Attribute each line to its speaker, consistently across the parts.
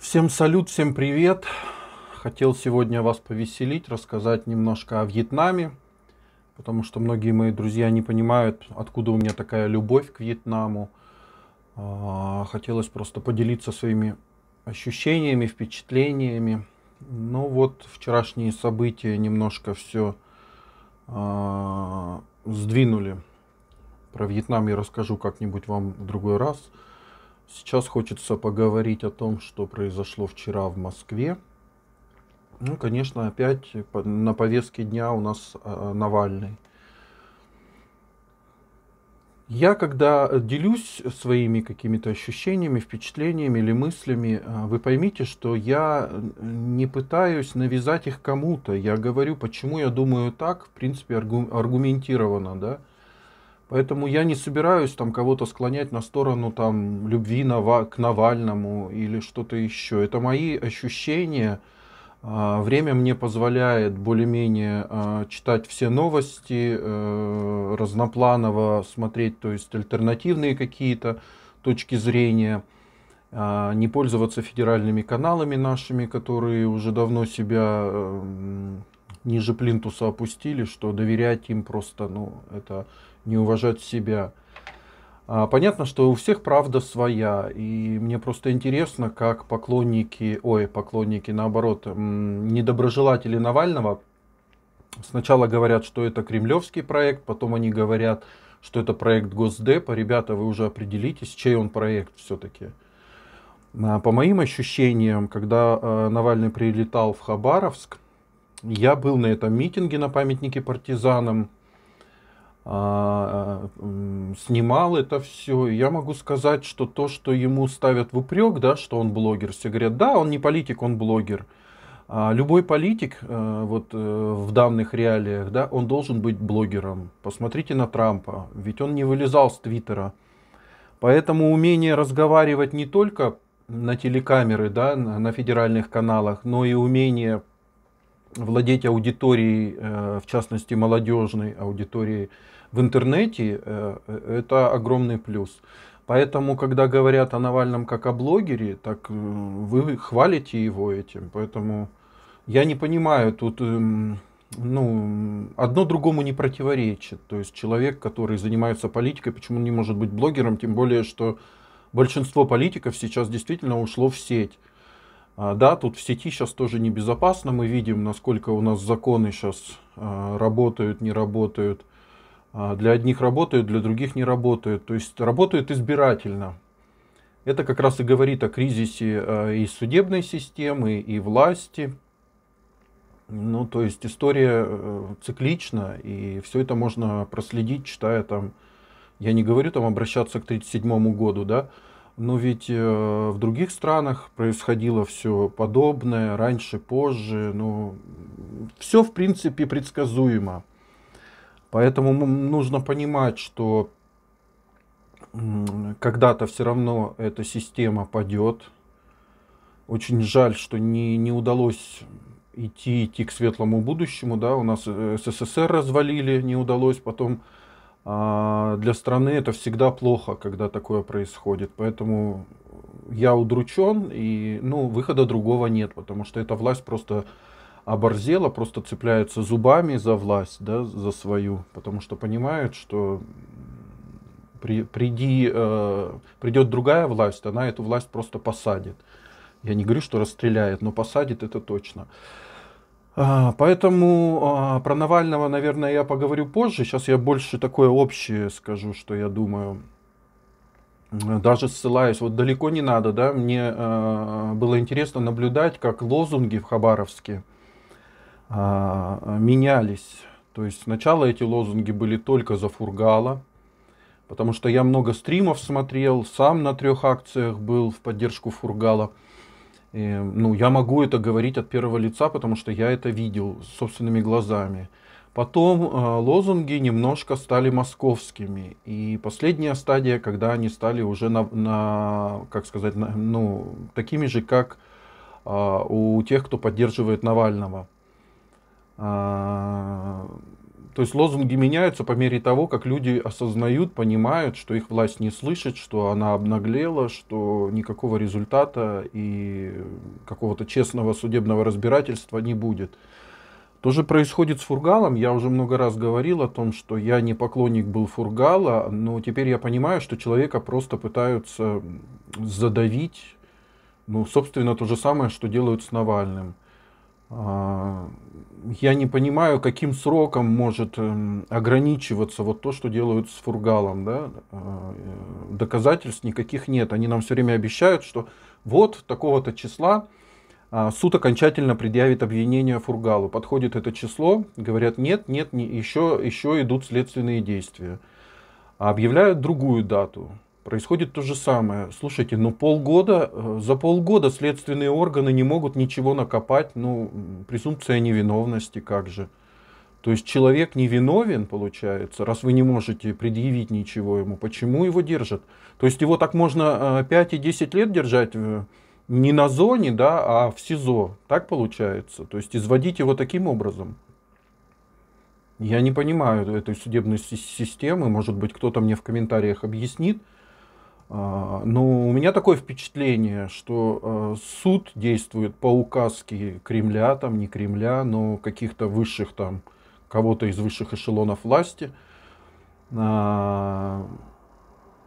Speaker 1: Всем салют, всем привет! Хотел сегодня вас повеселить, рассказать немножко о Вьетнаме, потому что многие мои друзья не понимают, откуда у меня такая любовь к Вьетнаму. А, хотелось просто поделиться своими ощущениями, впечатлениями. Ну вот, вчерашние события немножко все а, сдвинули. Про Вьетнам я расскажу как-нибудь вам в другой раз. Сейчас хочется поговорить о том, что произошло вчера в Москве. Ну, конечно, опять на повестке дня у нас э, Навальный. Я, когда делюсь своими какими-то ощущениями, впечатлениями или мыслями, э, вы поймите, что я не пытаюсь навязать их кому-то. Я говорю, почему я думаю так, в принципе, аргументированно, да. Поэтому я не собираюсь там кого-то склонять на сторону там любви Нава- к Навальному или что-то еще. Это мои ощущения. А, время мне позволяет более-менее а, читать все новости, э, разнопланово смотреть, то есть альтернативные какие-то точки зрения, а, не пользоваться федеральными каналами нашими, которые уже давно себя эм, ниже плинтуса опустили, что доверять им просто, ну, это не уважать себя. А, понятно, что у всех правда своя, и мне просто интересно, как поклонники, ой, поклонники, наоборот, недоброжелатели Навального сначала говорят, что это кремлевский проект, потом они говорят, что это проект Госдепа. Ребята, вы уже определитесь, чей он проект все-таки. А, по моим ощущениям, когда а, Навальный прилетал в Хабаровск, я был на этом митинге на памятнике партизанам, а, снимал это все. Я могу сказать, что то, что ему ставят в упрек, да, что он блогер, все говорят, да, он не политик, он блогер. А любой политик э, вот э, в данных реалиях, да, он должен быть блогером. Посмотрите на Трампа, ведь он не вылезал с Твиттера. Поэтому умение разговаривать не только на телекамеры, да, на федеральных каналах, но и умение владеть аудиторией, э, в частности молодежной аудиторией в интернете, э, э, это огромный плюс. Поэтому, когда говорят о Навальном как о блогере, так вы хвалите его этим. Поэтому я не понимаю, тут эм, ну, одно другому не противоречит. То есть человек, который занимается политикой, почему он не может быть блогером, тем более, что большинство политиков сейчас действительно ушло в сеть. А, да, тут в сети сейчас тоже небезопасно. Мы видим, насколько у нас законы сейчас а, работают, не работают. А, для одних работают, для других не работают. То есть работают избирательно. Это как раз и говорит о кризисе и судебной системы, и власти. Ну, то есть история э, циклична, и все это можно проследить, читая там, я не говорю там обращаться к 1937 году, да, но ведь э, в других странах происходило все подобное, раньше, позже. Ну, все, в принципе, предсказуемо. Поэтому нужно понимать, что когда-то все равно эта система падет. Очень жаль, что не, не удалось идти, идти к светлому будущему. Да? У нас э, СССР развалили, не удалось потом а, для страны это всегда плохо, когда такое происходит. Поэтому я удручен, и ну, выхода другого нет, потому что эта власть просто оборзела, просто цепляется зубами за власть, да, за свою, потому что понимает, что при, приди, э, придет другая власть, она эту власть просто посадит. Я не говорю, что расстреляет, но посадит это точно. А, поэтому а, про Навального, наверное, я поговорю позже. Сейчас я больше такое общее скажу, что я думаю. Даже ссылаюсь, вот далеко не надо, да, мне а, было интересно наблюдать, как лозунги в Хабаровске менялись. То есть сначала эти лозунги были только за Фургала, потому что я много стримов смотрел, сам на трех акциях был в поддержку Фургала – Эм, ну, я могу это говорить от первого лица, потому что я это видел собственными глазами. Потом э, лозунги немножко стали московскими. И последняя стадия, когда они стали уже на, на как сказать, на, ну, такими же, как э, у тех, кто поддерживает Навального. Э, то есть лозунги меняются по мере того, как люди осознают, понимают, что их власть не слышит, что она обнаглела, что никакого результата и какого-то честного судебного разбирательства не будет. То же происходит с Фургалом. Я уже много раз говорил о том, что я не поклонник был Фургала, но теперь я понимаю, что человека просто пытаются задавить. Ну, собственно, то же самое, что делают с Навальным. А, я не понимаю, каким сроком может эм, ограничиваться вот то, что делают с Фургалом. Да? А, э, доказательств никаких нет. Они нам все время обещают, что вот такого-то числа а, суд окончательно предъявит обвинение Фургалу. Подходит это число, говорят, нет, нет, не, еще, еще идут следственные действия. объявляют другую дату. Происходит то же самое. Слушайте, но ну полгода, э, за полгода следственные органы не могут ничего накопать, ну, презумпция невиновности, как же. То есть человек невиновен, получается, раз вы не можете предъявить ничего ему, почему его держат? То есть его так можно 5 э, и 10 лет держать э, не на зоне, да, а в СИЗО. Так получается. То есть изводить его таким образом. Я не понимаю этой судебной системы. Может быть, кто-то мне в комментариях объяснит. А, но ну, у меня такое впечатление, что а, суд действует по указке Кремля, там не Кремля, но каких-то высших там, кого-то из высших эшелонов власти. А,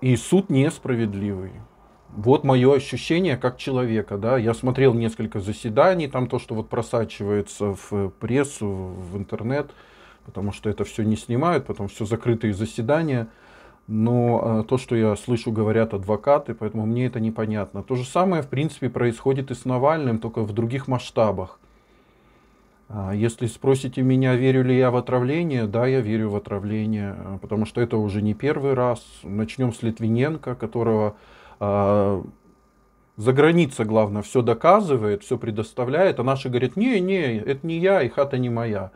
Speaker 1: и суд несправедливый. Вот мое ощущение как человека, да, я смотрел несколько заседаний, там то, что вот просачивается в прессу, в интернет, потому что это все не снимают, потом все закрытые заседания – но э, то, что я слышу, говорят адвокаты, поэтому мне это непонятно. То же самое, в принципе, происходит и с Навальным, только в других масштабах. А, если спросите меня, верю ли я в отравление, да, я верю в отравление, э, потому что это уже не первый раз. Начнем с Литвиненко, которого э, за граница, главное, все доказывает, все предоставляет, а наши говорят, не, не, это не я, и хата не моя.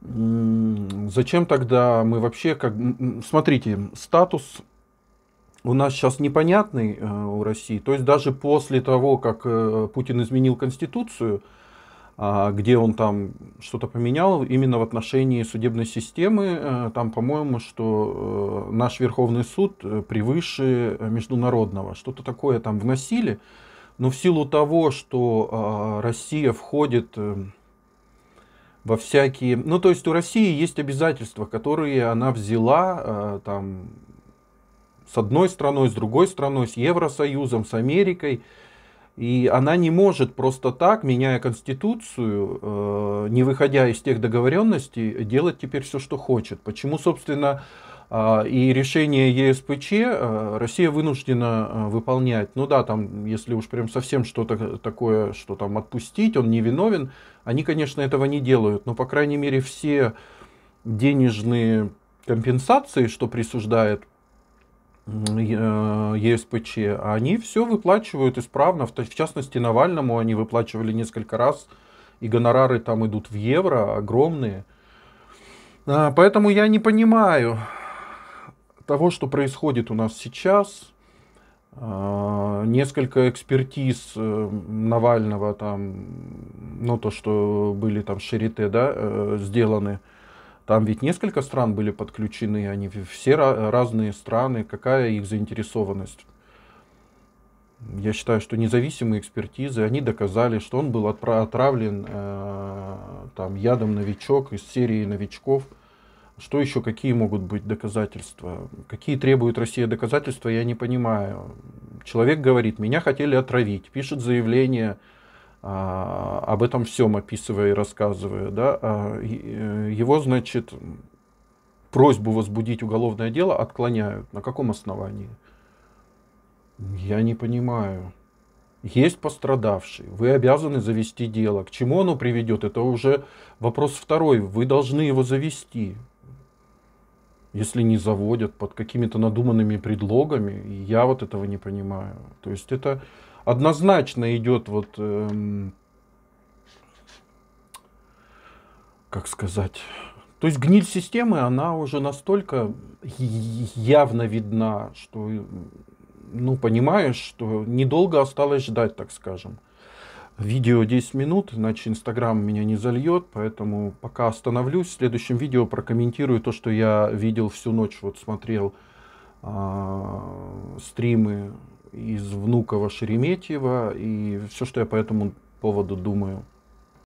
Speaker 1: Зачем тогда мы вообще, как, смотрите, статус у нас сейчас непонятный э, у России. То есть даже после того, как э, Путин изменил Конституцию, а, где он там что-то поменял именно в отношении судебной системы. Э, там, по-моему, что наш Верховный суд превыше международного. Что-то такое там вносили. Но в силу того, что а, Россия входит во всякие... Ну, то есть у России есть обязательства, которые она взяла э, там с одной страной, с другой страной, с Евросоюзом, с Америкой. И она не может просто так, меняя Конституцию, э, не выходя из тех договоренностей, делать теперь все, что хочет. Почему, собственно, а, и решение ЕСПЧ э, Россия вынуждена э, выполнять. Ну да, там, если уж прям совсем что-то такое, что там отпустить, он не виновен. они, конечно, этого не делают. Но, по крайней мере, все денежные компенсации, что присуждает ЕСПЧ, э, они все выплачивают исправно. В частности, Навальному они выплачивали несколько раз, и гонорары там идут в евро, огромные. А, поэтому я не понимаю, того, что происходит у нас сейчас, а, несколько экспертиз э, Навального, там, ну то, что были там Шарите, да, э, сделаны, там ведь несколько стран были подключены, они все разные страны, какая их заинтересованность? Я считаю, что независимые экспертизы, они доказали, что он был отравлен э, там, ядом новичок из серии новичков – что еще, какие могут быть доказательства? Какие требует Россия доказательства, я не понимаю. Человек говорит, меня хотели отравить, пишет заявление, а, об этом всем описывая и рассказывая. Да? А, э, его, значит, просьбу возбудить уголовное дело отклоняют. На каком основании? Я не понимаю. Есть пострадавший, вы обязаны завести дело. К чему оно приведет, это уже вопрос второй. Вы должны его завести если не заводят под какими-то надуманными предлогами, я вот этого не понимаю. То есть это однозначно идет вот, эм, как сказать, то есть гниль системы, она уже настолько явно видна, что, ну, понимаешь, что недолго осталось ждать, так скажем. Видео 10 минут, иначе Инстаграм меня не зальет, поэтому пока остановлюсь. В следующем видео прокомментирую то, что я видел всю ночь. Вот смотрел э, стримы из Внукова Шереметьева и все, что я по этому поводу думаю.